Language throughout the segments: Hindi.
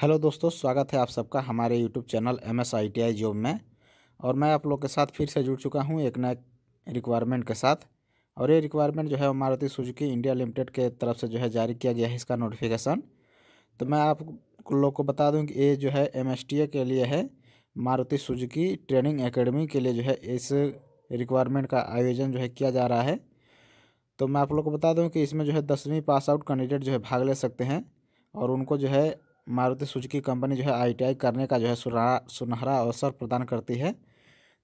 हेलो दोस्तों स्वागत है आप सबका हमारे YouTube channel M S I T I job में और मैं आप लोग के साथ फिर से जुड़ चुका हूँ एक नए रिक्वायरमेंट के साथ और ये रिक्वायरमेंट जो है मारुति सुजुकी इंडिया लिमिटेड के तरफ से जो है जारी किया गया है इसका नोटिफिकेशन तो मैं आप लोग को बता दूँ कि ये जो है एम एस टी ए के लिए है मारुति सुजुकी ट्रेनिंग अकेडमी के लिए जो है इस रिक्वायरमेंट का आयोजन जो है किया जा रहा है तो मैं आप लोग को बता दूँ कि इसमें जो है दसवीं पास आउट कैंडिडेट जो है भाग ले सकते हैं और उनको जो है मारुति सुजुकी कंपनी जो है आई करने का जो है सुनहरा सुनहरा अवसर प्रदान करती है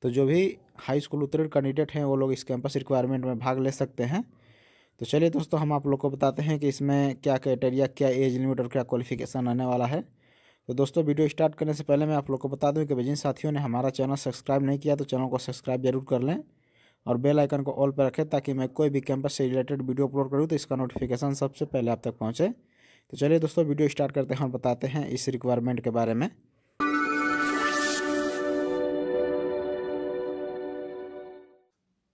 तो जो भी हाई स्कूल उत्तीर्ण कैंडिडेट हैं वो लोग इस कैंपस रिक्वायरमेंट में भाग ले सकते हैं तो चलिए दोस्तों हम आप लोग को बताते हैं कि इसमें क्या क्राइटेरिया क्या एज लिमिट और क्या क्वालिफिकेशन आने वाला है तो दोस्तों वीडियो स्टार्ट करने से पहले मैं आप लोग को बता दूँ कि जिन साथियों ने हमारा चैनल सब्सक्राइब नहीं किया तो चैनल को सब्सक्राइब जरूर कर लें और बेल आइकन को ऑल पर रखें ताकि मैं कोई भी कैंपस से रिलेटेड वीडियो अपलोड करूँ तो इसका नोटिफिकेशन सबसे पहले आप तक पहुँचे तो चलिए दोस्तों वीडियो स्टार्ट करते हैं और बताते हैं इस रिक्वायरमेंट के बारे में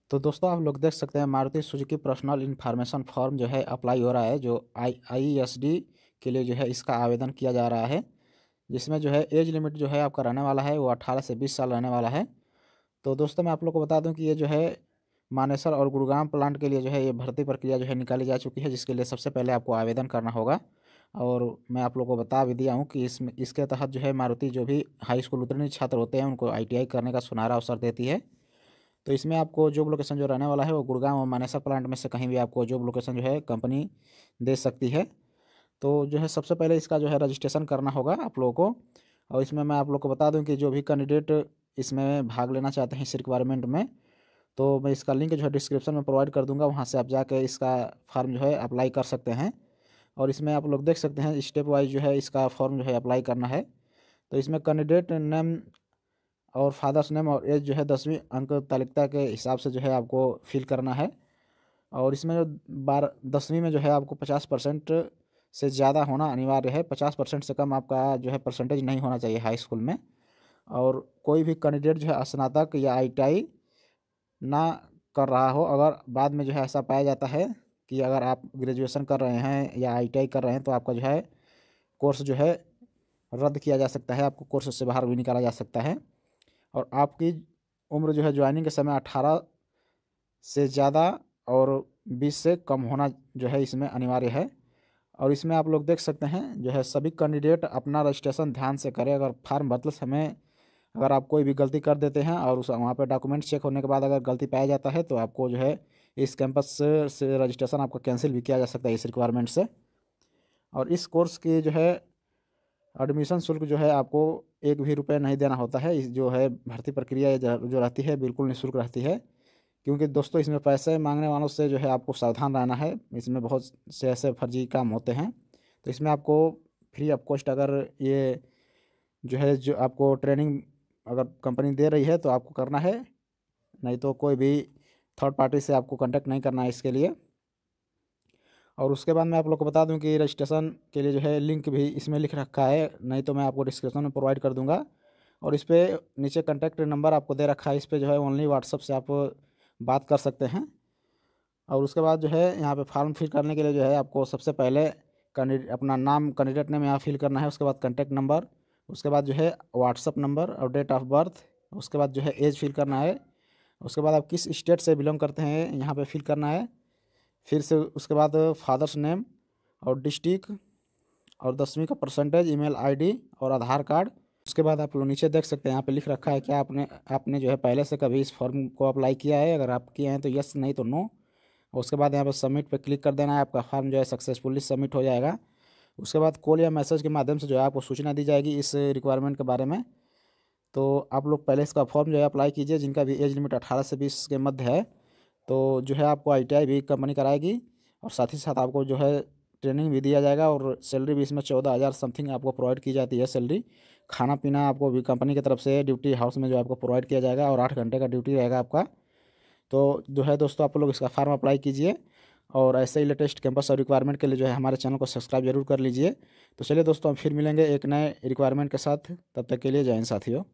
तो दोस्तों आप लोग देख सकते हैं Maruti Suzuki personal information form जो है अप्लाई हो रहा है जो आई आई e के लिए जो है इसका आवेदन किया जा रहा है जिसमें जो है एज लिमिट जो है आपका रहने वाला है वो अट्ठारह से बीस साल रहने वाला है तो दोस्तों मैं आप लोग को बता दूं कि ये जो है मानेसर और गुरुग्राम प्लांट के लिए जो है ये भर्ती प्रक्रिया जो है निकाली जा चुकी है जिसके लिए सबसे पहले आपको आवेदन करना होगा और मैं आप लोगों को बता भी दिया हूँ कि इस इसके तहत जो है मारुति जो भी हाई स्कूल उत्तीर्ण छात्र होते हैं उनको आई करने का सुनहरा अवसर देती है तो इसमें आपको जॉब लोकेशन जो रहने वाला है वो गुड़गांव और मानेसर प्लांट में से कहीं भी आपको जॉब लोकेशन जो है कंपनी दे सकती है तो जो है सबसे पहले इसका जो है रजिस्ट्रेशन करना होगा आप लोगों को और इसमें मैं आप लोग को बता दूँ कि जो भी कैंडिडेट इसमें भाग लेना चाहते हैं इस रिक्वायरमेंट में तो मैं इसका लिंक जो है डिस्क्रिप्शन में प्रोवाइड कर दूंगा वहाँ से आप जाके इसका फॉर्म जो है अप्लाई कर सकते हैं और इसमें आप लोग देख सकते हैं स्टेप वाइज जो है इसका फॉर्म जो है अप्लाई करना है तो इसमें कैंडिडेट नेम और फादर्स नेम और एज जो है दसवीं अंक तालिकता के हिसाब से जो है आपको फिल करना है और इसमें जो बार दसवीं में जो है आपको पचास परसेंट से ज़्यादा होना अनिवार्य है पचास परसेंट से कम आपका जो है परसेंटेज नहीं होना चाहिए हाई स्कूल में और कोई भी कैंडिडेट जो है स्नातक या आई ना कर रहा हो अगर बाद में जो है ऐसा पाया जाता है कि अगर आप ग्रेजुएशन कर रहे हैं या आई कर रहे हैं तो आपका जो है कोर्स जो है रद्द किया जा सकता है आपको कोर्स से बाहर भी निकाला जा सकता है और आपकी उम्र जो है ज्वाइनिंग के समय अठारह से ज़्यादा और बीस से कम होना जो है इसमें अनिवार्य है और इसमें आप लोग देख सकते हैं जो है सभी कैंडिडेट अपना रजिस्ट्रेशन ध्यान से करें अगर फार्म बदल समय अगर आप कोई भी गलती कर देते हैं और उस वहाँ पर डॉक्यूमेंट चेक होने के बाद अगर गलती पाया जाता है तो आपको जो है इस कैंपस से रजिस्ट्रेशन आपका कैंसिल भी किया जा सकता है इस रिक्वायरमेंट से और इस कोर्स के जो है एडमिशन शुल्क जो है आपको एक भी रुपये नहीं देना होता है इस जो है भर्ती प्रक्रिया जो रहती है बिल्कुल निःशुल्क रहती है क्योंकि दोस्तों इसमें पैसे मांगने वालों से जो है आपको सावधान रहना है इसमें बहुत से ऐसे फर्जी काम होते हैं तो इसमें आपको फ्री ऑफ कॉस्ट अगर ये जो है जो आपको ट्रेनिंग अगर कंपनी दे रही है तो आपको करना है नहीं तो कोई भी थर्ड पार्टी से आपको कॉन्टैक्ट नहीं करना है इसके लिए और उसके बाद मैं आप लोग को बता दूं कि रजिस्ट्रेशन के लिए जो है लिंक भी इसमें लिख रखा है नहीं तो मैं आपको डिस्क्रिप्शन में प्रोवाइड कर दूंगा और इस पर नीचे कंटेक्ट नंबर आपको दे रखा है इस पर जो है ओनली व्हाट्सअप से आप बात कर सकते हैं और उसके बाद जो है यहाँ पे फॉर्म फिल करने के लिए जो है आपको सबसे पहले अपना नाम कैंडिडेट नेम यहाँ फिल करना है उसके बाद कंटेक्ट नंबर उसके बाद जो है व्हाट्सअप नंबर और डेट ऑफ बर्थ उसके बाद जो है एज फिल करना है उसके बाद आप किस स्टेट से बिलोंग करते हैं यहाँ पे फिल करना है फिर से उसके बाद फादर्स नेम और डिस्ट्रिक्ट और दसवीं का परसेंटेज ईमेल आईडी और आधार कार्ड उसके बाद आप लोग नीचे देख सकते हैं यहाँ पे लिख रखा है कि आपने आपने जो है पहले से कभी इस फॉर्म को अप्लाई किया है अगर आप किए हैं तो यस नहीं तो नो उसके बाद यहाँ पर सबमिट पर क्लिक कर देना है आपका फॉर्म जो है सक्सेसफुली सबमिट हो जाएगा उसके बाद कॉल या मैसेज के माध्यम से जो है आपको सूचना दी जाएगी इस रिक्वायरमेंट के बारे में तो आप लोग पहले इसका फॉर्म जो है अप्लाई कीजिए जिनका भी एज लिमिट अठारह से बीस के मध्य है तो जो है आपको आई भी कंपनी कराएगी और साथ ही साथ आपको जो है ट्रेनिंग भी दिया जाएगा और सैलरी भी इसमें चौदह हज़ार समथिंग आपको प्रोवाइड की जाती है सैलरी खाना पीना आपको भी कंपनी की तरफ से ड्यूटी हाउस में जो आपको प्रोवाइड किया जाएगा और आठ घंटे का ड्यूटी रहेगा आपका तो जो है दोस्तों आप लोग इसका फार्म अप्लाई कीजिए और ऐसे ही लेटेस्ट कैंपस और रिक्वायरमेंट के लिए जो है हमारे चैनल को सब्सक्राइब जरूर कर लीजिए तो चलिए दोस्तों हम फिर मिलेंगे एक नए रिक्वायरमेंट के साथ तब तक के लिए जय हिंद साथियों